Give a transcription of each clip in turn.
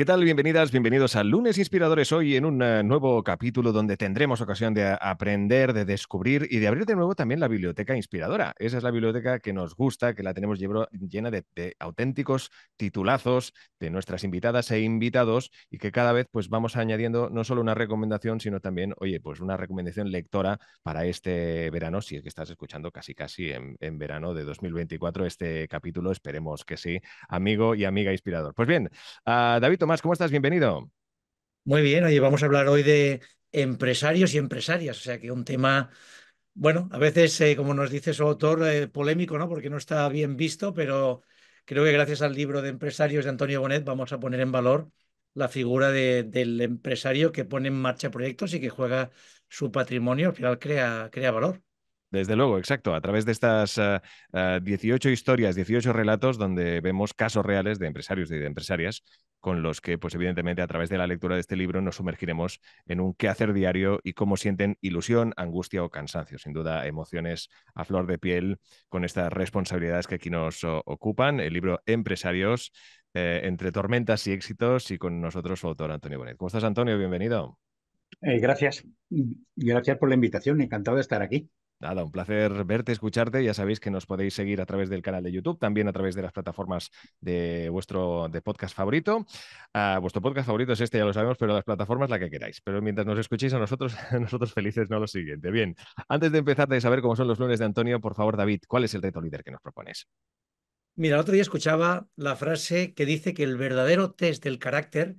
¿Qué tal? Bienvenidas, bienvenidos a Lunes Inspiradores hoy en un eh, nuevo capítulo donde tendremos ocasión de aprender, de descubrir y de abrir de nuevo también la biblioteca inspiradora. Esa es la biblioteca que nos gusta, que la tenemos llena de, auténticos titulazos de nuestras invitadas e invitados y que cada vez pues vamos añadiendo no solo una recomendación, sino también, oye, pues una recomendación lectora para este verano, si es que estás escuchando casi casi en, verano de 2024 este capítulo, esperemos que sí, amigo y amiga inspirador. Pues bien, ah, David Tomás ¿cómo estás? Bienvenido. Muy bien, Hoy vamos a hablar hoy de empresarios y empresarias, o sea que un tema, bueno, a veces, eh, como nos dice su autor, eh, polémico, ¿no? Porque no está bien visto, pero creo que gracias al libro de empresarios de Antonio Bonet vamos a poner en valor la figura del empresario que pone en marcha proyectos y que juega su patrimonio, al final crea, crea valor. Desde luego, exacto. A través de estas 18 eh, historias, 18 relatos donde vemos casos reales de empresarios y de empresarias con los que, pues evidentemente, a través de la lectura de este libro nos sumergiremos en un quehacer diario y cómo sienten ilusión, angustia o cansancio. Sin duda, emociones a flor de piel con estas responsabilidades que aquí nos ocupan. El libro Empresarios, eh, entre tormentas y éxitos, y con nosotros su autor, Antonio Bonet. ¿Cómo estás, Antonio? Bienvenido. Eh, gracias. Gracias por la invitación. Encantado de estar aquí. Nada, un placer verte, escucharte. Ya sabéis que nos podéis seguir a través del canal de YouTube, también a través de las plataformas de vuestro de podcast favorito. Ah, vuestro podcast favorito es este, ya lo sabemos, pero las plataformas la que queráis. Pero mientras nos escuchéis a nosotros, nosotros felices, no lo siguiente. Bien, antes de empezar a saber cómo son los lunes de Antonio, por favor, David, ¿cuál es el reto líder que nos propones? Mira, el otro día escuchaba la frase que dice que el verdadero test del carácter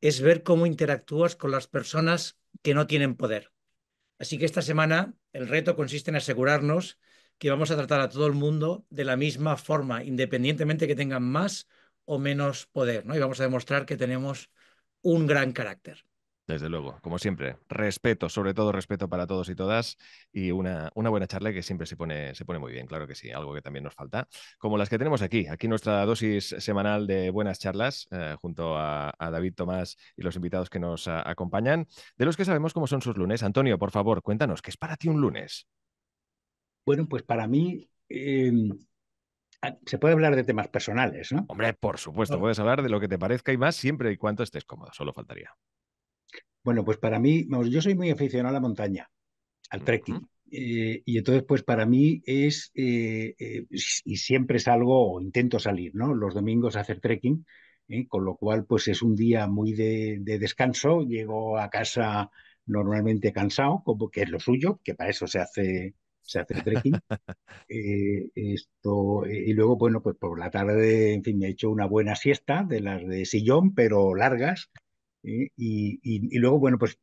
es ver cómo interactúas con las personas que no tienen poder. Así que esta semana el reto consiste en asegurarnos que vamos a tratar a todo el mundo de la misma forma, independientemente que tengan más o menos poder, ¿no? Y vamos a demostrar que tenemos un gran carácter. Desde luego, como siempre, respeto, sobre todo respeto para todos y todas y una, una, buena charla que siempre se pone, se pone muy bien, claro que sí, algo que también nos falta, como las que tenemos aquí, aquí nuestra dosis semanal de buenas charlas eh, junto a, David Tomás y los invitados que nos acompañan, de los que sabemos cómo son sus lunes. Antonio, por favor, cuéntanos, ¿qué es para ti un lunes? Bueno, pues para mí... Em, se puede hablar de temas personales, ¿no? Hombre, por supuesto, puedes hablar de lo que te parezca y más siempre y cuando estés cómodo, solo faltaría. Bueno, pues para mí, vamos, yo soy muy aficionado a la montaña, al trekking. Eh, y entonces, pues para mí es, eh, eh, y siempre salgo o intento salir, ¿no? Los domingos hacer trekking, con lo cual, pues es un día muy de, descanso. Llego a casa normalmente cansado, como que es lo suyo, que para eso se hace, se hace trekking. esto, y luego, bueno, pues por la tarde, en fin, me he hecho una buena siesta de las de sillón, pero largas, ¿eh? Y, luego, bueno, pues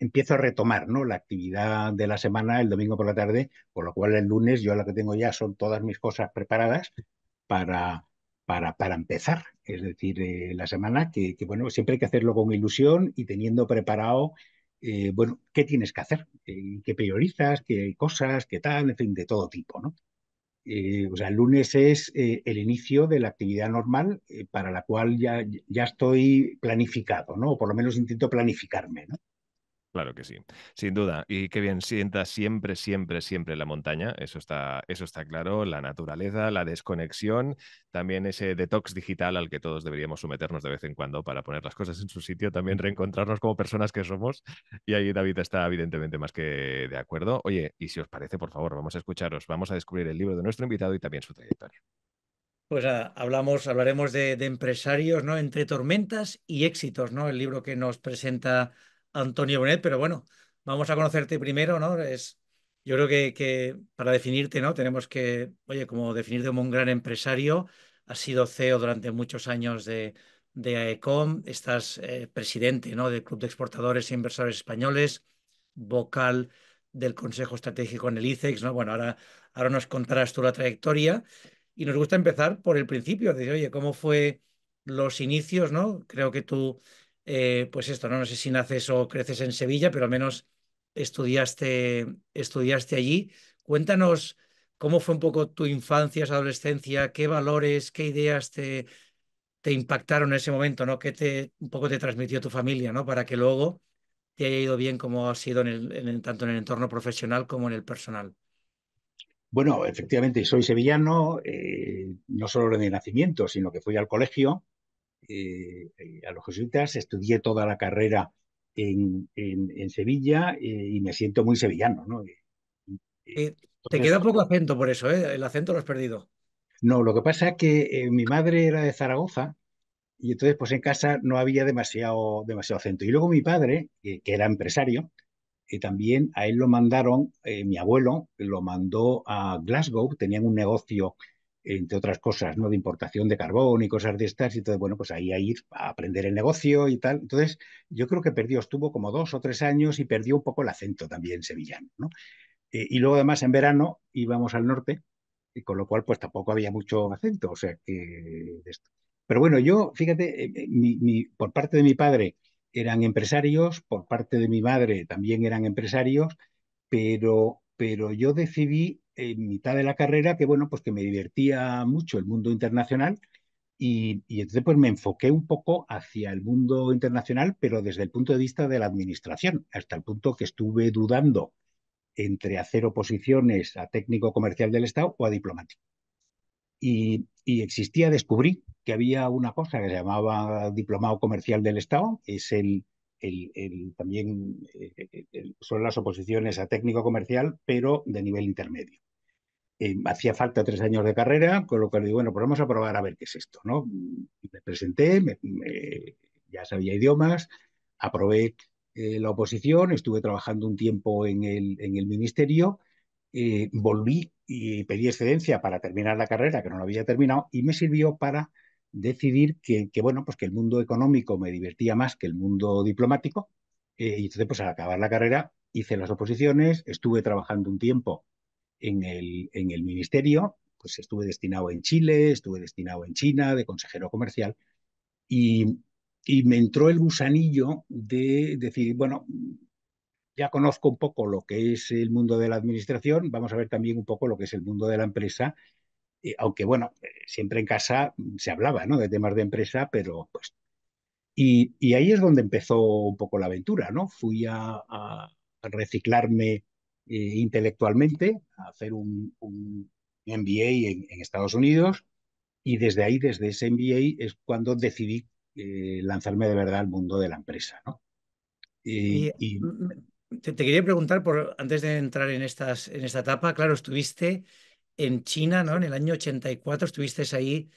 empiezo a retomar la actividad de la semana el domingo por la tarde, por lo cual el lunes yo la que tengo ya son todas mis cosas preparadas para, para, para empezar. Es decir, eh, la semana que, bueno, siempre hay que hacerlo con ilusión y teniendo preparado, eh, bueno, qué tienes que hacer, qué priorizas, qué cosas, qué tal, en fin, de todo tipo, ¿no? Eh, o sea, el lunes es eh, el inicio de la actividad normal eh, para la cual ya, ya estoy planificado, ¿no? O por lo menos intento planificarme, ¿no? Claro que sí, sin duda. Y qué bien sienta siempre, siempre, siempre la montaña. Eso está, eso está claro. La naturaleza, la desconexión, también ese detox digital al que todos deberíamos someternos de vez en cuando para poner las cosas en su sitio, también reencontrarnos como personas que somos. Y ahí David está evidentemente más que de acuerdo. Oye, y si os parece, por favor, vamos a escucharos, vamos a descubrir el libro de nuestro invitado y también su trayectoria. Pues hablamos, hablaremos de, de, empresarios, ¿no? Entre tormentas y éxitos, ¿no? El libro que nos presenta Antonio Bonet, pero bueno, vamos a conocerte primero, ¿no? Es, yo creo que, para definirte, ¿no? Tenemos que, oye, como definirte como un gran empresario, has sido CEO durante muchos años de, AECOM, estás eh, presidente, ¿no? Del Club de Exportadores e Inversores Españoles, vocal del Consejo Estratégico en el ICEX, ¿no? Bueno, ahora, ahora nos contarás tú la trayectoria y nos gusta empezar por el principio, decir, oye, ¿cómo fue los inicios, ¿no? Creo que tú eh, pues esto, ¿no? no sé si naces o creces en Sevilla, pero al menos estudiaste, estudiaste allí. Cuéntanos cómo fue un poco tu infancia, tu adolescencia, qué valores, qué ideas te, impactaron en ese momento, ¿no? ¿Qué te, un poco te transmitió tu familia, ¿no? Para que luego te haya ido bien como ha sido en tanto en el entorno profesional como en el personal. Bueno, efectivamente, soy sevillano, eh, no solo de nacimiento, sino que fui al colegio, eh, eh, a los jesuitas, estudié toda la carrera en, en, Sevilla eh, y me siento muy sevillano. te queda poco acento por eso, el acento lo has perdido. No, lo que pasa es que mi madre era de Zaragoza y entonces pues en casa no había demasiado, demasiado acento. Y luego mi padre, que era empresario, también a él lo mandaron, mi abuelo lo mandó a Glasgow, tenían un negocio entre otras cosas, ¿no? De importación de carbón y cosas de estas, y entonces, bueno, pues ahí a ir a aprender el negocio y tal. Entonces, yo creo que perdió, estuvo como dos o tres años y perdió un poco el acento también sevillano, ¿no? Eh, y luego, además, en verano íbamos al norte, y con lo cual, pues tampoco había mucho acento, o sea, que Pero bueno, yo, fíjate, eh, eh, mi, por parte de mi padre eran empresarios, por parte de mi madre también eran empresarios, pero, pero yo decidí en mitad de la carrera que, bueno, pues que me divertía mucho el mundo internacional y, entonces pues me enfoqué un poco hacia el mundo internacional, pero desde el punto de vista de la administración, hasta el punto que estuve dudando entre hacer oposiciones a técnico comercial del Estado o a diplomático. Y, existía, descubrí que había una cosa que se llamaba diplomado comercial del Estado, es el, el, también eh, eh, eh, son las oposiciones a técnico comercial, pero de nivel intermedio. Eh, hacía falta tres años de carrera, con lo cual digo, bueno, pues vamos a probar a ver qué es esto, ¿no? Me presenté, ya sabía idiomas, aprobé eh, la oposición, estuve trabajando un tiempo en el, en el ministerio, eh, volví y pedí excedencia para terminar la carrera, que no la había terminado, y me sirvió para decidir que, bueno, pues que el mundo económico me divertía más que el mundo diplomático, y entonces, pues al acabar la carrera, hice las oposiciones, estuve trabajando un tiempo en el, en el ministerio, pues estuve destinado en Chile, estuve destinado en China de consejero comercial y, y me entró el gusanillo de decir, bueno, ya conozco un poco lo que es el mundo de la administración, vamos a ver también un poco lo que es el mundo de la empresa, eh, aunque bueno, eh, siempre en casa se hablaba ¿no? de temas de empresa, pero pues... Y, y ahí es donde empezó un poco la aventura, ¿no? Fui a, a reciclarme eh, intelectualmente, a hacer un, MBA en, Estados Unidos y desde ahí, desde ese MBA, es cuando decidí eh, lanzarme de verdad al mundo de la empresa. ¿no? Y, eh, Te, quería preguntar, por, antes de entrar en, estas, en esta etapa, claro, estuviste en China, ¿no? En el año 84 estuviste ahí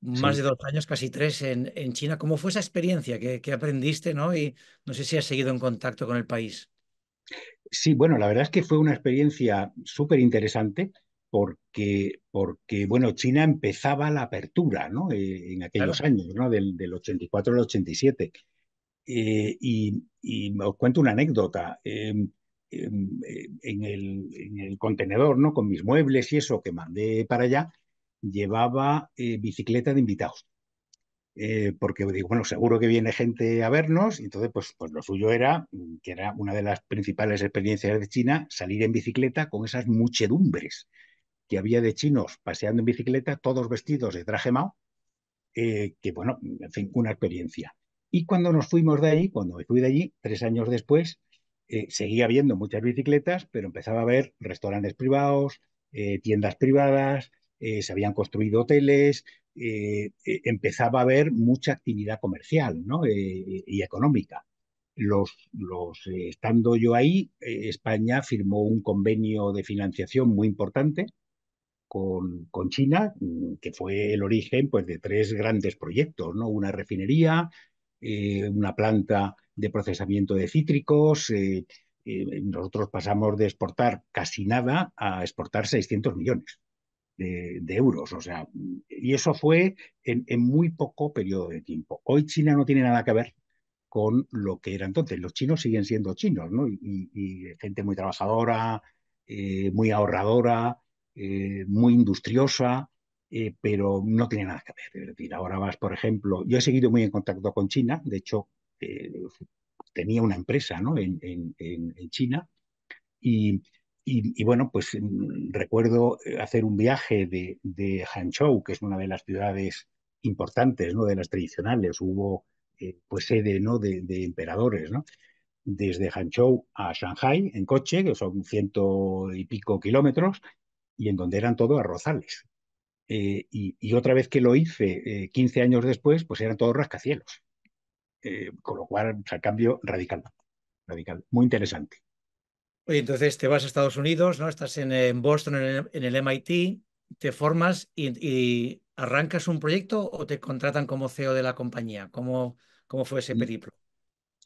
más de dos años, casi tres, en, en China. ¿Cómo fue esa experiencia? que aprendiste, no? Y no sé si has seguido en contacto con el país. Sí, bueno, la verdad es que fue una experiencia súper interesante porque, porque, bueno, China empezaba la apertura, ¿no? Eh, en aquellos años, ¿no? Del, 84 al 87. Eh, y, y, os cuento una anécdota. Em, em, eh, en, el, contenedor, ¿no? Con mis muebles y eso que mandé para allá, llevaba bicicleta de invitados. Eh, porque digo, bueno, seguro que viene gente a vernos, y entonces pues, pues lo suyo era, mm, que era una de las principales experiencias de China, salir en bicicleta con esas muchedumbres que había de chinos paseando en bicicleta, todos vestidos de traje Mao, eh, que bueno, en fin, una experiencia. Y cuando nos fuimos de ahí cuando me fui de allí, tres años después, eh, seguía habiendo muchas bicicletas, pero empezaba a ver restaurantes privados, tiendas privadas, se habían construido hoteles, eh, eh, empezaba a haber mucha actividad comercial ¿no? Eh, y económica. Los, los estando yo ahí, España firmó un convenio de financiación muy importante con, con, China, mm, que fue el origen pues, de tres grandes proyectos, ¿no? una refinería, una planta de procesamiento de cítricos, nosotros pasamos de exportar casi nada a exportar 600 millones de, euros. O sea, y eso fue en, muy poco periodo de tiempo. Hoy China no tiene nada que ver con lo que era entonces. Los chinos siguen siendo chinos, ¿no? Y, gente muy trabajadora, eh, muy ahorradora, eh, muy industriosa, eh, pero no tiene nada que ver. Es decir, ahora vas, por ejemplo, yo he seguido muy en contacto con China, de hecho, tenía una empresa ¿no? en, en China, y y, bueno, pues mm, recuerdo eh, hacer un viaje de, de, Hangzhou, que es una de las ciudades importantes, ¿no? De las tradicionales. Hubo eh, pues sede, ¿no? De, emperadores, ¿no? Desde Hangzhou a Shanghai en coche, que son ciento y pico kilómetros, y en donde eran todos arrozales. Eh, y, otra vez que lo hice, 15 años después, pues eran todos rascacielos. con lo cual, o sea, cambio radical, radical, muy interesante entonces te vas a Estados Unidos, ¿no? Estás en, Boston, en el, MIT, te formas y, arrancas un proyecto o te contratan como CEO de la compañía. ¿Cómo, fue ese mm. periplo?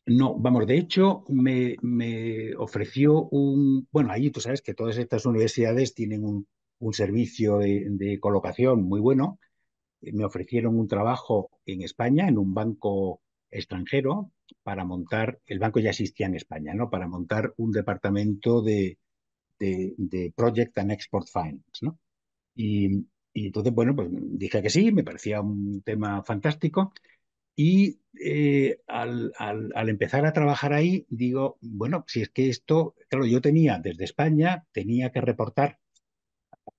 No, vamos, de hecho me, me ofreció un, bueno, allí tú sabes que todas estas universidades tienen un, servicio de, colocación muy bueno. Me ofrecieron un trabajo en España, en un banco extranjero, para montar, el banco ya existía en España, ¿no? Para montar un departamento de, de, Project and Export Finance, ¿no? Y, entonces, bueno, pues dije que sí, me parecía un tema fantástico. Y eh, al, al, al, empezar a trabajar ahí, digo, bueno, si es que esto, claro, yo tenía desde España, tenía que reportar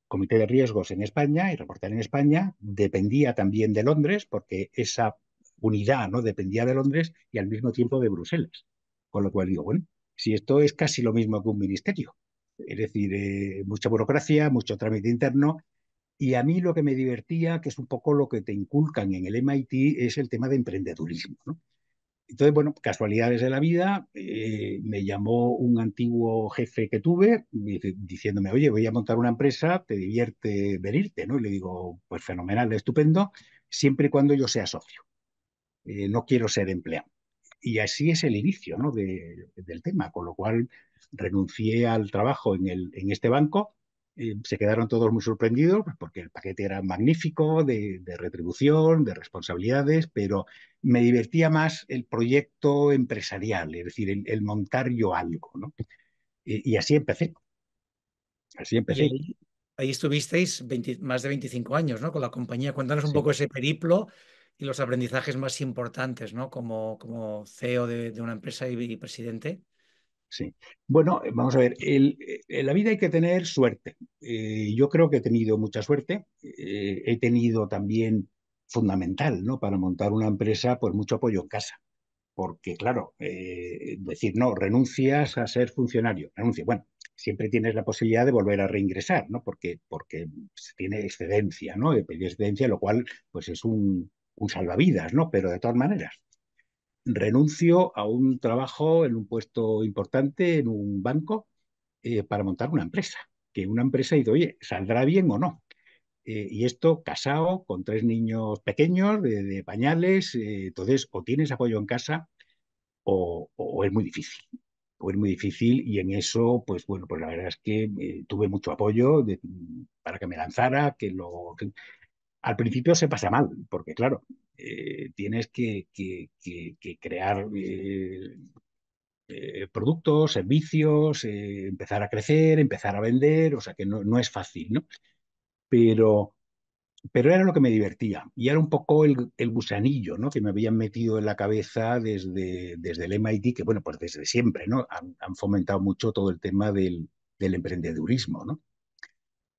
comité de riesgos en España y reportar en España, dependía también de Londres, porque esa unidad, ¿no? Dependía de Londres y al mismo tiempo de Bruselas. Con lo cual digo, bueno, si esto es casi lo mismo que un ministerio, es decir, eh, mucha burocracia, mucho trámite interno, y a mí lo que me divertía, que es un poco lo que te inculcan en el MIT, es el tema de emprendedurismo, Entonces, bueno, casualidades de la vida, eh, me llamó un antiguo jefe que tuve diciéndome, oye, voy a montar una empresa, te divierte venirte, ¿no? Y le digo, pues fenomenal, estupendo, siempre y cuando yo sea socio. Eh, no quiero ser empleado. Y así es el inicio ¿no? de, del tema, con lo cual renuncié al trabajo en, el, en este banco. Eh, se quedaron todos muy sorprendidos pues, porque el paquete era magnífico de, retribución, de responsabilidades, pero me divertía más el proyecto empresarial, es decir, el, montar yo algo. ¿no? y así empecé. Así empecé. Ahí, estuvisteis más de 25 años ¿no? con la compañía. Cuéntanos un poco ese periplo y los aprendizajes más importantes, ¿no? Como, como CEO de, una empresa y, presidente. Sí. Bueno, eh, vamos a ver, eh, en la vida hay que tener suerte. Eh, yo creo que he tenido mucha suerte. he tenido también fundamental, ¿no? Para montar una empresa, pues mucho apoyo en casa. Porque, claro, decir, no, renuncias a ser funcionario, Renuncias. Bueno, siempre tienes la posibilidad de volver a reingresar, ¿no? Porque, porque se tiene excedencia, ¿no? De pedido excedencia, lo cual, pues es un, un salvavidas, ¿no? Pero de todas maneras, renuncio a un trabajo en un puesto importante, en un banco, eh, para montar una empresa. Que una empresa ha ido, oye, ¿saldrá bien o no? Eh, y esto casado, con tres niños pequeños, de, pañales, eh, entonces o tienes apoyo en casa o, es muy difícil. O es muy difícil y en eso, pues bueno, pues la verdad es que tuve mucho apoyo para que me lanzara, que lo... Al principio se pasa mal, porque claro, eh, tienes que, crear eh, eh, productos, servicios, empezar a crecer, empezar a vender, o sea que no, es fácil, ¿no? Pero, pero era lo que me divertía y era un poco el, gusanillo ¿no? que me habían metido en la cabeza desde, desde el MIT, que bueno, pues desde siempre, ¿no? Han, fomentado mucho todo el tema del, del emprendedurismo, ¿no?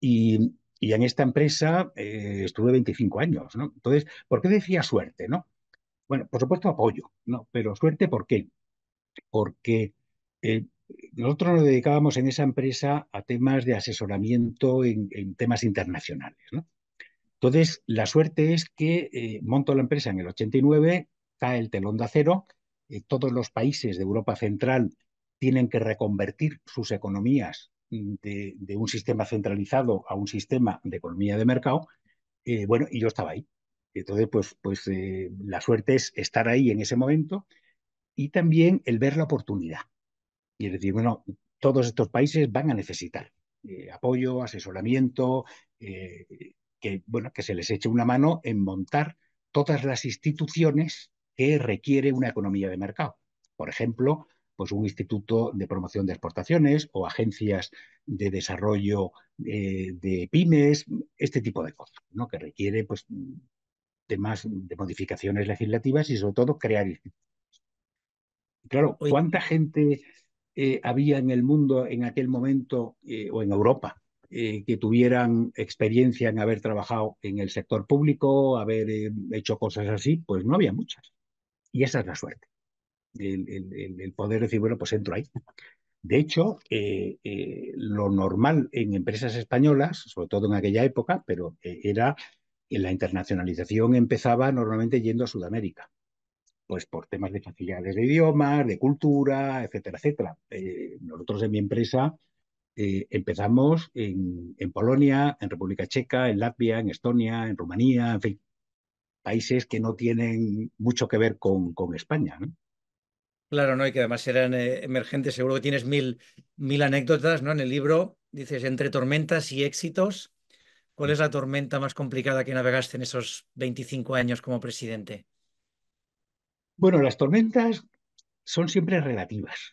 Y, y en esta empresa eh, estuve 25 años, ¿no? Entonces, ¿por qué decía suerte, no? Bueno, por supuesto apoyo, ¿no? Pero suerte, ¿por qué? Porque eh, nosotros nos dedicábamos en esa empresa a temas de asesoramiento en, temas internacionales, ¿no? Entonces, la suerte es que eh, monto la empresa en el 89, cae el telón de acero, todos los países de Europa Central tienen que reconvertir sus economías de, un sistema centralizado a un sistema de economía de mercado, eh, bueno, y yo estaba ahí. Entonces, pues, pues eh, la suerte es estar ahí en ese momento y también el ver la oportunidad. Y es decir, bueno, todos estos países van a necesitar eh, apoyo, asesoramiento, que, bueno, que se les eche una mano en montar todas las instituciones que requiere una economía de mercado. Por ejemplo, pues un instituto de promoción de exportaciones o agencias de desarrollo eh, de pymes, este tipo de cosas, ¿no? que requiere pues, temas de modificaciones legislativas y sobre todo crear institutos. Claro, ¿cuánta gente eh, había en el mundo en aquel momento eh, o en Europa que tuvieran experiencia en haber trabajado en el sector público, haber hecho cosas así? Pues no había muchas. Y esa es la suerte el, poder decir, bueno, pues entro ahí. De hecho, eh, eh, lo normal en empresas españolas, sobre todo en aquella época, pero eh, era en la internacionalización empezaba normalmente yendo a Sudamérica, pues por temas de facilidades de idiomas, de cultura, etcétera, etcétera. nosotros en mi empresa empezamos en, Polonia, en República Checa, en Latvia, en Estonia, en Rumanía, en fin, países que no tienen mucho que ver con, con España, ¿no? Claro, ¿no? Y que además eran eh, emergentes. Seguro que tienes mil, mil anécdotas, ¿no? En el libro dices, entre tormentas y éxitos, ¿cuál es la tormenta más complicada que navegaste en esos 25 años como presidente? Bueno, las tormentas son siempre relativas.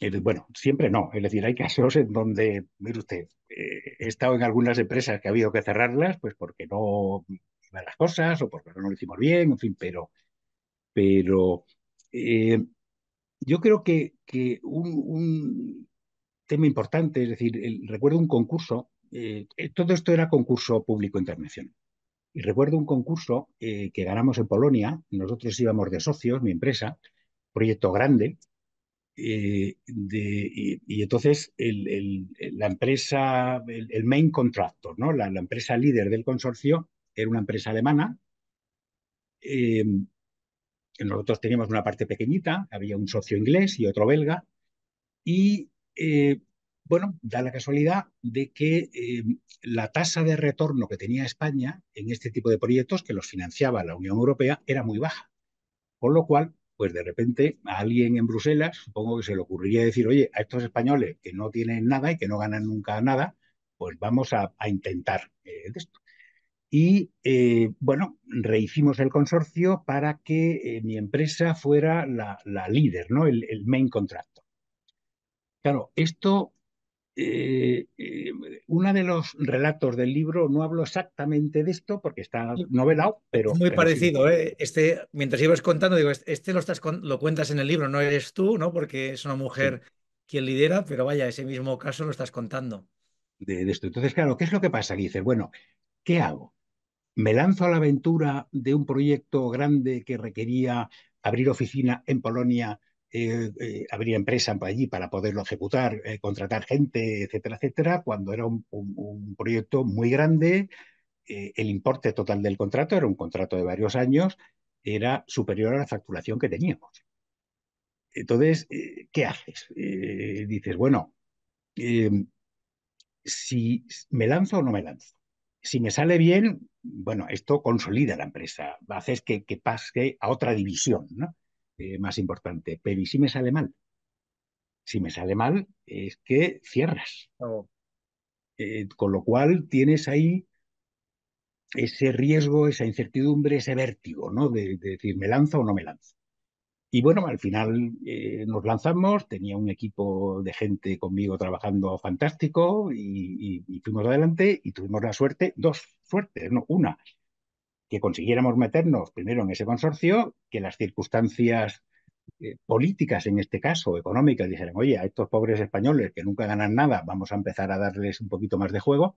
Eh, bueno, siempre no. Es decir, hay casos en donde, mire usted, eh, he estado en algunas empresas que ha habido que cerrarlas, pues porque no iban las cosas o porque no lo hicimos bien, en fin, pero, pero yo creo que, un, tema importante, es decir, recuerdo un concurso, eh, eh, todo esto era concurso público internacional. Y recuerdo un concurso eh, que ganamos en Polonia, nosotros íbamos de socios, mi empresa, proyecto grande, y, entonces la empresa, el, main contractor, La, empresa líder del consorcio era una empresa alemana, nosotros teníamos una parte pequeñita, había un socio inglés y otro belga, y eh, bueno, da la casualidad de que eh, la tasa de retorno que tenía España en este tipo de proyectos que los financiaba la Unión Europea era muy baja, por lo cual pues de repente a alguien en Bruselas supongo que se le ocurriría decir, oye, a estos españoles que no tienen nada y que no ganan nunca nada, pues vamos a, intentar eh, esto. Y eh, bueno, rehicimos el consorcio para que eh, mi empresa fuera la, líder, ¿no? El, main contractor. Claro, esto, eh, uno de los relatos del libro, no hablo exactamente de esto porque está mm. novelado, pero. Muy parecido, ¿eh? Este, mientras ibas contando, digo, este, este lo, estás lo cuentas en el libro, no eres tú, ¿no? Porque es una mujer quien lidera, pero vaya, ese mismo caso lo estás contando. De, esto. Entonces, claro, ¿qué es lo que pasa? Que dices, bueno, ¿qué hago? me lanzo a la aventura de un proyecto grande que requería abrir oficina en Polonia, eh, eh, abrir empresa allí para poderlo ejecutar, eh, contratar gente, etcétera, etcétera, cuando era un, un proyecto muy grande, el importe total del contrato era un contrato de varios años, era superior a la facturación que teníamos. Entonces, ¿qué haces? dices, bueno, si me lanzo o no me lanzo si me sale bien, bueno, esto consolida la empresa, haces que, que pase a otra división eh, más importante. Pero ¿y si me sale mal? Si me sale mal, es que cierras. Oh. Eh, con lo cual tienes ahí ese riesgo, esa incertidumbre, ese vértigo, ¿no? De, de, decir, ¿me lanzo o no me lanzo? Y bueno, al final eh, nos lanzamos, tenía un equipo de gente conmigo trabajando fantástico y, fuimos adelante y tuvimos la suerte, dos suertes, no, una, que consiguiéramos meternos primero en ese consorcio, que las circunstancias eh, políticas en este caso, económicas, dijeran, oye, a estos pobres españoles que nunca ganan nada, vamos a empezar a darles un poquito más de juego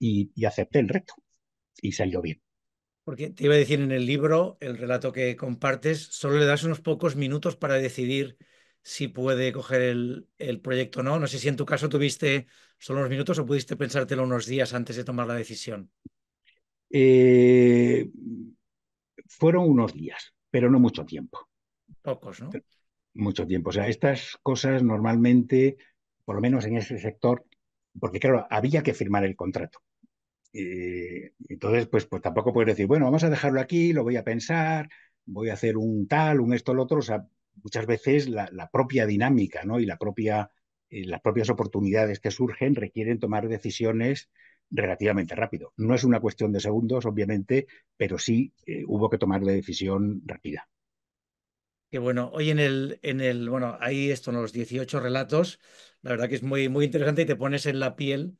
y, y acepté el reto y salió bien porque te iba a decir en el libro, el relato que compartes, solo le das unos pocos minutos para decidir si puede coger el, proyecto o no. No sé si en tu caso tuviste solo unos minutos o pudiste pensártelo unos días antes de tomar la decisión. Eh, fueron unos días, pero no mucho tiempo. Pocos, ¿no? Mucho tiempo. O sea, estas cosas normalmente, por lo menos en ese sector, porque claro, había que firmar el contrato. Eh, entonces, pues, pues tampoco puedes decir, bueno, vamos a dejarlo aquí, lo voy a pensar, voy a hacer un tal, un esto, el otro. O sea, muchas veces la, propia dinámica ¿no? y la propia, eh, las propias oportunidades que surgen requieren tomar decisiones relativamente rápido. No es una cuestión de segundos, obviamente, pero sí eh, hubo que tomar la decisión rápida. Que bueno, hoy en el, en el, bueno, ahí esto, los 18 relatos, la verdad que es muy, muy interesante y te pones en la piel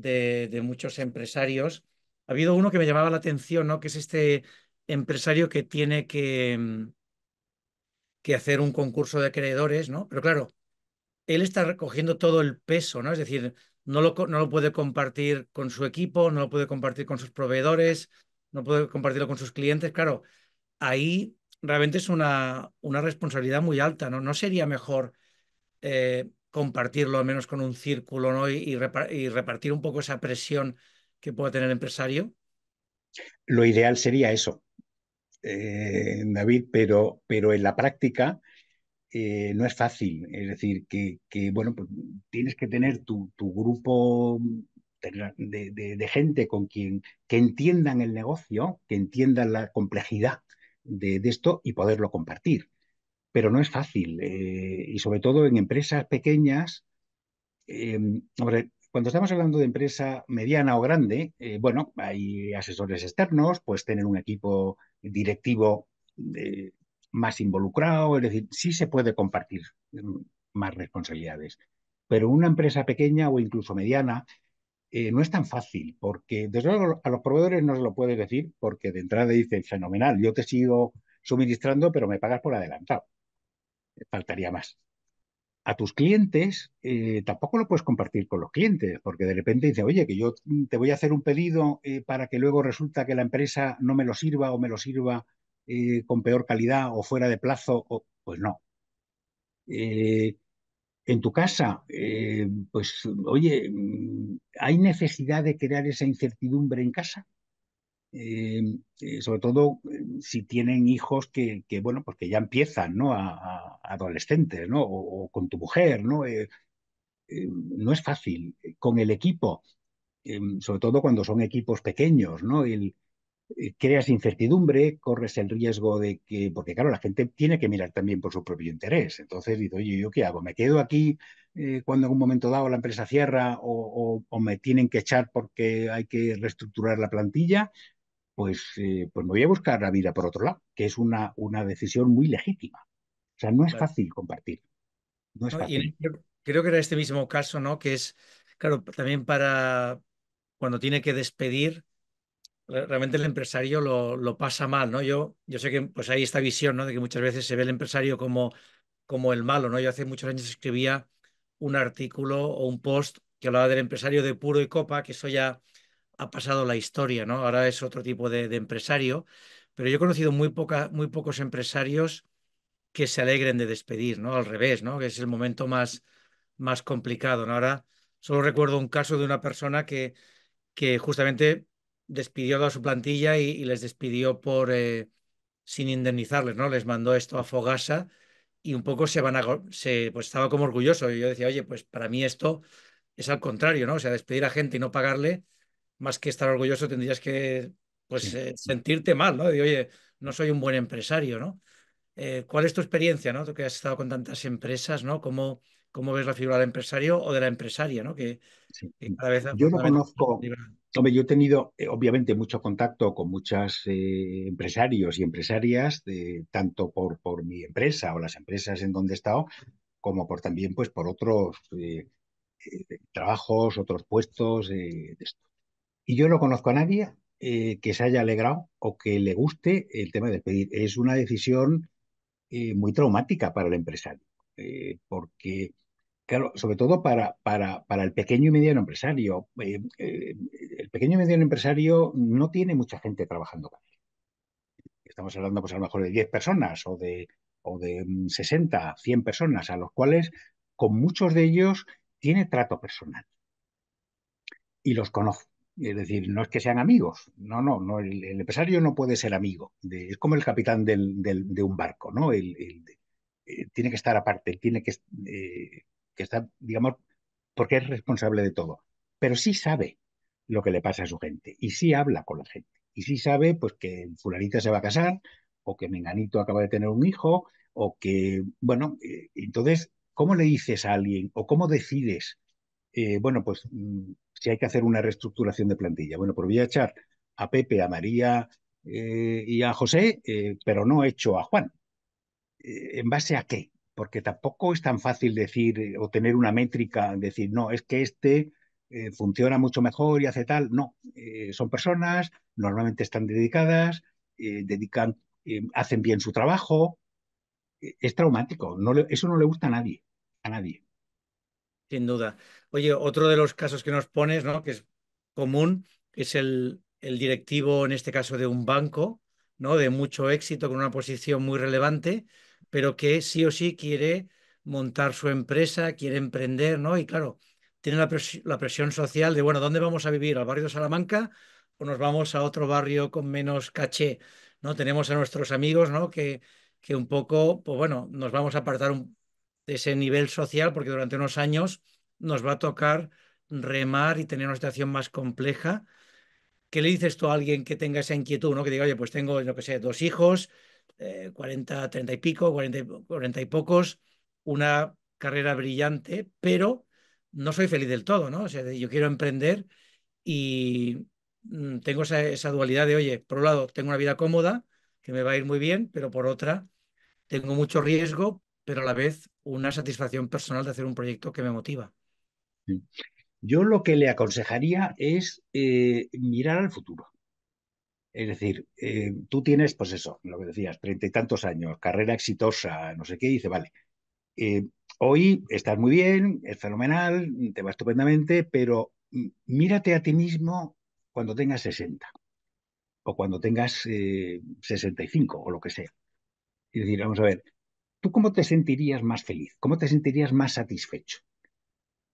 de, muchos empresarios. Ha habido uno que me llamaba la atención, ¿no? Que es este empresario que tiene que, mm, que hacer un concurso de acreedores, ¿no? Pero claro, él está recogiendo todo el peso, ¿no? Es decir, no lo, no lo puede compartir con su equipo, no lo puede compartir con sus proveedores, no puede compartirlo con sus clientes. Claro, ahí realmente es una, una responsabilidad muy alta, ¿no? ¿No sería mejor eh, compartirlo al menos con un círculo ¿no? y, y repartir un poco esa presión que pueda tener el empresario? Lo ideal sería eso, eh, David, pero, pero en la práctica eh, no es fácil. Es decir, que, bueno, pues, tienes que tener tu, grupo de, gente con quien que entiendan el negocio, que entiendan la complejidad de esto y poderlo compartir pero no es fácil. Eh, y sobre todo en empresas pequeñas, em, cuando estamos hablando de empresa mediana o grande, eh, bueno, hay asesores externos, pues tener un equipo directivo eh, más involucrado, es decir, sí se puede compartir mm, más responsabilidades. Pero una empresa pequeña o incluso mediana no es tan fácil, porque desde luego a los proveedores no se lo puede decir, porque de entrada dicen, fenomenal, yo te sigo suministrando, pero me pagas por adelantado faltaría más. A tus clientes eh, tampoco lo puedes compartir con los clientes, porque de repente dice, oye, que yo te voy a hacer un pedido eh, para que luego resulta que la empresa no me lo sirva o me lo sirva eh, con peor calidad o fuera de plazo. O... Pues no. en tu casa, pues, oye, mm, ¿hay necesidad de crear esa incertidumbre en casa? Em, eh, sobre todo em, si tienen hijos que, bueno, porque pues ya empiezan, ¿no? A, adolescentes, ¿no? O, con tu mujer, ¿no? Eh, em, no es fácil. Eh, con el equipo, sobre todo cuando son equipos pequeños, ¿no? creas incertidumbre, corres el riesgo de que, porque claro, la gente tiene que mirar también por su propio interés. Entonces dice, oye, ¿yo qué hago? ¿Me quedo aquí cuando en un momento dado la empresa cierra o, me tienen que echar porque hay que reestructurar la plantilla? Pues, eh, pues, me voy a buscar la vida por otro lado, que es una, una decisión muy legítima. O sea, no es fácil compartir. No creo que era este mismo caso, ¿no? Que es, claro, también para cuando tiene que despedir, realmente el empresario lo, pasa mal, ¿no? Yo, yo sé que pues hay esta visión, ¿no? De que muchas veces se ve el empresario como, como el malo, ¿no? Yo hace muchos años escribía un artículo o un post que hablaba del empresario de puro y copa, que eso ya ha pasado la historia, ¿no? Ahora es otro tipo de, empresario, pero yo he conocido muy, poca, muy pocos empresarios que se alegren de despedir, ¿no? Al revés, ¿no? Que es el momento más, más complicado, ¿no? Ahora solo recuerdo un caso de una persona que, que justamente despidió a su plantilla y, les despidió por... Eh, sin indemnizarles, ¿no? Les mandó esto a Fogasa y un poco se van a, se, pues estaba como orgulloso y yo decía, oye, pues para mí esto es al contrario, ¿no? O sea, despedir a gente y no pagarle más que estar orgulloso, tendrías que pues, eh, sentirte mal, ¿no? De, oye, no soy un buen empresario, ¿no? Eh, ¿Cuál es tu experiencia, ¿no? Tú que has estado con tantas empresas, ¿no? ¿Cómo, cómo ves la figura del empresario o de la empresaria, ¿no? Que, cada vez yo no conozco. yo he tenido, eh, obviamente, mucho contacto con muchos empresarios y empresarias, tanto por, por mi empresa o las empresas en donde he estado, como por también pues, por otros trabajos, otros puestos de y yo no conozco a nadie eh, que se haya alegrado o que le guste el tema de despedir. Es una decisión eh, muy traumática para el empresario, eh, porque, claro, sobre todo para, para, el pequeño y mediano empresario. el pequeño y mediano empresario no tiene mucha gente trabajando con él. Estamos hablando, pues, a lo mejor de 10 personas o de, de 60, mm, 100 personas, a los cuales, con muchos de ellos, tiene trato personal. Y los conozco. Es decir, no es que sean amigos, no, no, no el, empresario no puede ser amigo, es como el capitán del, de un barco, ¿no? Eh, tiene que estar aparte, tiene que, eh, que estar, digamos, porque es responsable de todo, pero sí sabe lo que le pasa a su gente y sí habla con la gente y sí sabe pues que fulanita se va a casar o que menganito acaba de tener un hijo o que, bueno, eh, entonces, ¿cómo le dices a alguien o cómo decides eh, bueno, pues mm, si hay que hacer una reestructuración de plantilla, bueno, pues voy a echar a Pepe, a María eh, y a José, eh, pero no hecho a Juan. ¿En base a qué? Porque tampoco es tan fácil decir o tener una métrica, decir, no, es que este funciona mucho mejor y hace tal. No, son personas, normalmente están dedicadas, dedican, hacen bien su trabajo. Es traumático, no eso no le gusta a nadie, a nadie. Sin duda. Oye, otro de los casos que nos pones, ¿no? que es común, es el, el directivo, en este caso de un banco, ¿no? de mucho éxito, con una posición muy relevante, pero que sí o sí quiere montar su empresa, quiere emprender, ¿no? Y claro, tiene la, presión social de, bueno, ¿dónde vamos a vivir? ¿Al barrio de Salamanca o nos vamos a otro barrio con menos caché? ¿No? Tenemos a nuestros amigos, ¿no? Que, que un poco, pues bueno, nos vamos a apartar un, de ese nivel social, porque durante unos años nos va a tocar remar y tener una situación más compleja. ¿Qué le dices tú a alguien que tenga esa inquietud, ¿no? que diga, oye, pues tengo, lo que sé, dos hijos, eh, 40, 30 y pico, 40, 40 y pocos, una carrera brillante, pero no soy feliz del todo, ¿no? O sea, yo quiero emprender y mm, tengo esa, esa, dualidad de, oye, por un lado, tengo una vida cómoda, que me va a ir muy bien, pero por otra, tengo mucho riesgo pero a la vez una satisfacción personal de hacer un proyecto que me motiva. Yo lo que le aconsejaría es eh, mirar al futuro. Es decir, eh, tú tienes, pues eso, lo que decías, treinta y tantos años, carrera exitosa, no sé qué, y dice, vale, eh, hoy estás muy bien, es fenomenal, te va estupendamente, pero mírate a ti mismo cuando tengas 60 o cuando tengas 65 o lo que sea. Y decir, vamos a ver, ¿tú cómo te sentirías más feliz? ¿Cómo te sentirías más satisfecho?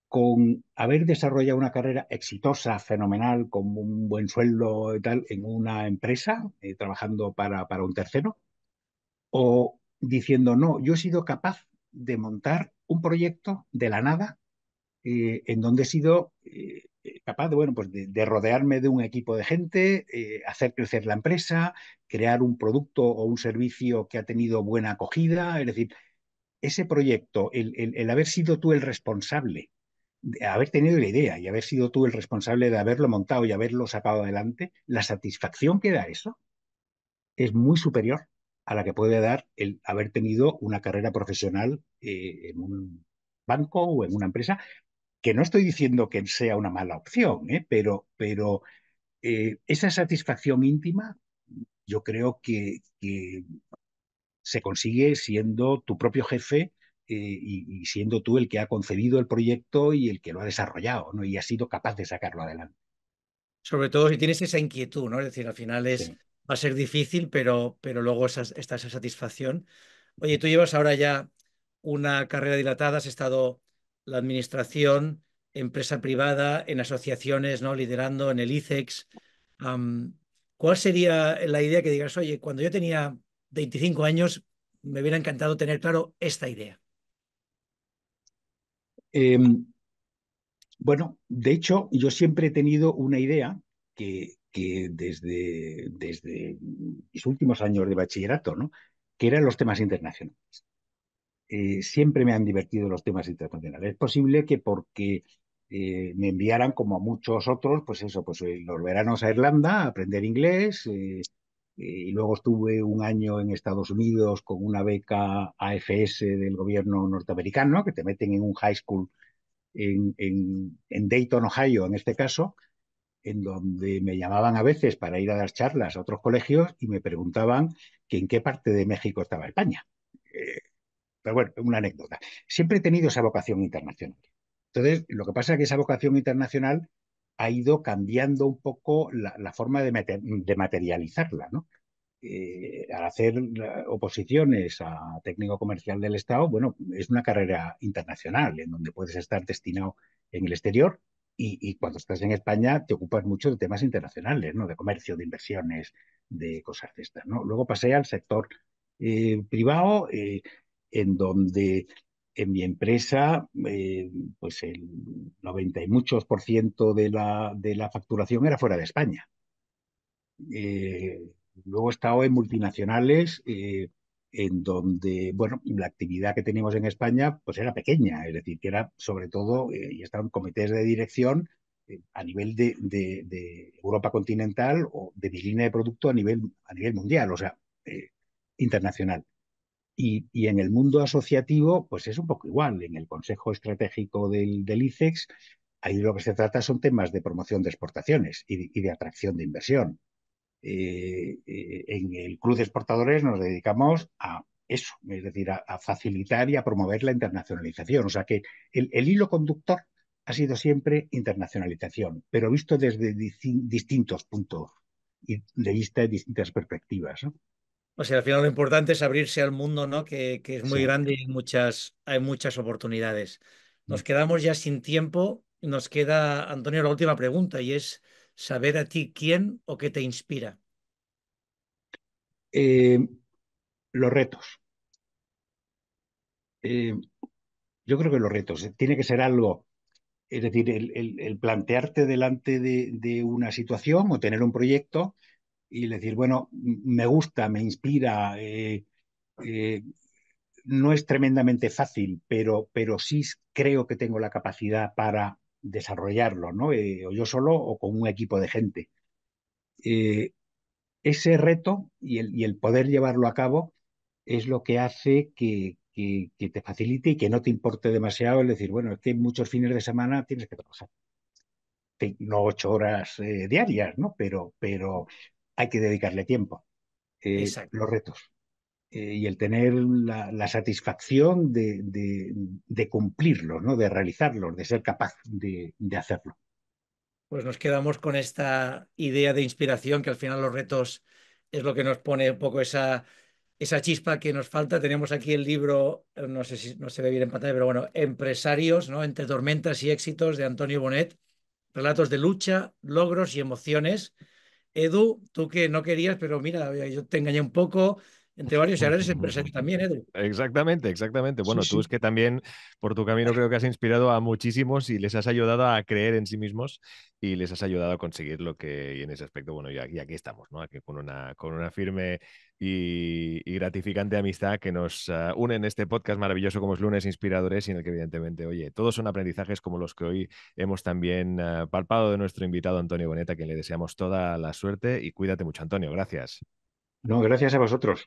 ¿Con haber desarrollado una carrera exitosa, fenomenal, con un buen sueldo y tal, en una empresa, eh, trabajando para, para un tercero? ¿O diciendo, no, yo he sido capaz de montar un proyecto de la nada eh, en donde he sido eh, eh, capaz de, bueno, pues de, rodearme de un equipo de gente, eh, hacer crecer la empresa, crear un producto o un servicio que ha tenido buena acogida. Es decir, ese proyecto, el, haber sido tú el responsable, de haber tenido la idea y haber sido tú el responsable de haberlo montado y haberlo sacado adelante, la satisfacción que da eso es muy superior a la que puede dar el haber tenido una carrera profesional eh, en un banco o en una empresa que no estoy diciendo que sea una mala opción, ¿eh? pero, pero eh, esa satisfacción íntima yo creo que, se consigue siendo tu propio jefe eh, y, siendo tú el que ha concebido el proyecto y el que lo ha desarrollado ¿no? y ha sido capaz de sacarlo adelante. Sobre todo si tienes esa inquietud, ¿no? Es decir, al final es, va a ser difícil, pero, pero luego está esa satisfacción. Oye, tú llevas ahora ya una carrera dilatada, has estado la administración, empresa privada, en asociaciones, ¿no? liderando en el ICEX. ¿Cuál sería la idea que digas, oye, cuando yo tenía 25 años, me hubiera encantado tener claro esta idea? Em, bueno, de hecho, yo siempre he tenido una idea que, que desde, desde mis últimos años de bachillerato, ¿no? que eran los temas internacionales. Eh, siempre me han divertido los temas internacionales. Es posible que porque eh, me enviaran, como a muchos otros, pues eso, pues eh, los veranos a Irlanda a aprender inglés. y luego estuve un año en Estados Unidos con una beca AFS del gobierno norteamericano, que te meten en un high school en, Dayton, Ohio, en este caso, en donde me llamaban a veces para ir a dar charlas a otros colegios y me preguntaban que en qué parte de México estaba España. Pero bueno, una anécdota. Siempre he tenido esa vocación internacional. Entonces, lo que pasa es que esa vocación internacional ha ido cambiando un poco la, forma de, materializarla, ¿no? Eh, al hacer oposiciones a técnico comercial del Estado, bueno, es una carrera internacional en donde puedes estar destinado en el exterior y, cuando estás en España te ocupas mucho de temas internacionales, ¿no? De comercio, de inversiones, de cosas de estas, ¿no? Luego pasé al sector eh, privado, eh, en donde en mi empresa, eh, pues el 90 y muchos por ciento de la, de la facturación era fuera de España. Eh, luego he estado en multinacionales, eh, en donde, bueno, la actividad que teníamos en España, pues era pequeña, es decir, que era sobre todo, y estaban comités de dirección a nivel de, Europa continental o de mi línea de producto a nivel, a nivel mundial, o sea, internacional. Y, en el mundo asociativo, pues es un poco igual. En el Consejo Estratégico del, del ICEX, ahí lo que se trata son temas de promoción de exportaciones y de, atracción de inversión. Eh, eh, en el Club de Exportadores nos dedicamos a eso, es decir, a, facilitar y a promover la internacionalización. O sea que el, hilo conductor ha sido siempre internacionalización, pero visto desde distintos puntos de vista, y distintas perspectivas. O sea, al final lo importante es abrirse al mundo, ¿no? Que, es muy grande y hay muchas, oportunidades. Nos mm. quedamos ya sin tiempo. Nos queda, Antonio, la última pregunta y es saber a ti quién o qué te inspira. Eh, los retos. Eh, yo creo que los retos. Eh, tiene que ser algo, es decir, el, plantearte delante de una situación o tener un proyecto y decir, bueno, me gusta, me inspira, eh, eh, no es tremendamente fácil, pero, pero sí creo que tengo la capacidad para desarrollarlo, ¿no? Eh, o yo solo o con un equipo de gente. ese reto y el, poder llevarlo a cabo es lo que hace que, te facilite y que no te importe demasiado el decir, bueno, es que muchos fines de semana tienes que trabajar no ocho horas diarias, ¿no? Pero, pero hay que dedicarle tiempo. Eh, los retos. Eh, y el tener la, satisfacción de, cumplirlos, ¿no? de realizarlos, de ser capaz de, hacerlo. Pues nos quedamos con esta idea de inspiración que al final los retos es lo que nos pone un poco esa, esa chispa que nos falta. Tenemos aquí el libro, no sé si no se ve bien en pantalla, pero bueno, Empresarios, ¿no? Entre tormentas y éxitos de Antonio Bonet, relatos de lucha, logros y emociones Edu, tú que no querías, pero mira, eh, yo te engañé un poco, entre varios y ahora eres empresario también, Edu. Exactamente, exactamente. Bueno, tú es que también por tu camino creo que has inspirado a muchísimos y les has ayudado a creer en sí mismos y les has ayudado a conseguir lo que, y en ese aspecto, bueno, y aquí, estamos, ¿no? Aquí con una, con una firme y, gratificante amistad que nos unen ah, une en este podcast maravilloso como es lunes inspiradores y en el que evidentemente, oye, todos son aprendizajes como los que hoy hemos también ah, palpado de nuestro invitado Antonio Boneta, que quien le deseamos toda la suerte y cuídate mucho, Antonio. Gracias. No, gracias a vosotros.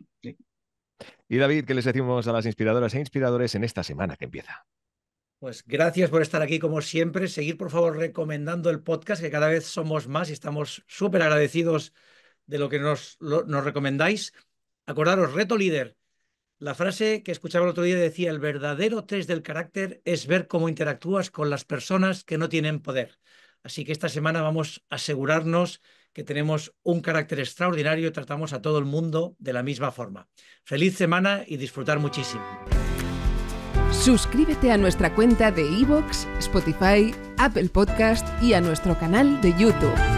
Y David, ¿qué les decimos a las inspiradoras e inspiradores en esta semana que empieza? Pues gracias por estar aquí como siempre. Seguir, por favor, recomendando el podcast, que cada vez somos más y estamos súper agradecidos de lo que nos, recomendáis. Acordaros, reto líder. La frase que escuchaba el otro día decía, el verdadero test del carácter es ver cómo interactúas con las personas que no tienen poder. Así que esta semana vamos a asegurarnos que tenemos un carácter extraordinario y tratamos a todo el mundo de la misma forma. Feliz semana y disfrutar muchísimo. Suscríbete a nuestra cuenta de iVoox, Spotify, Apple Podcast y a nuestro canal de YouTube.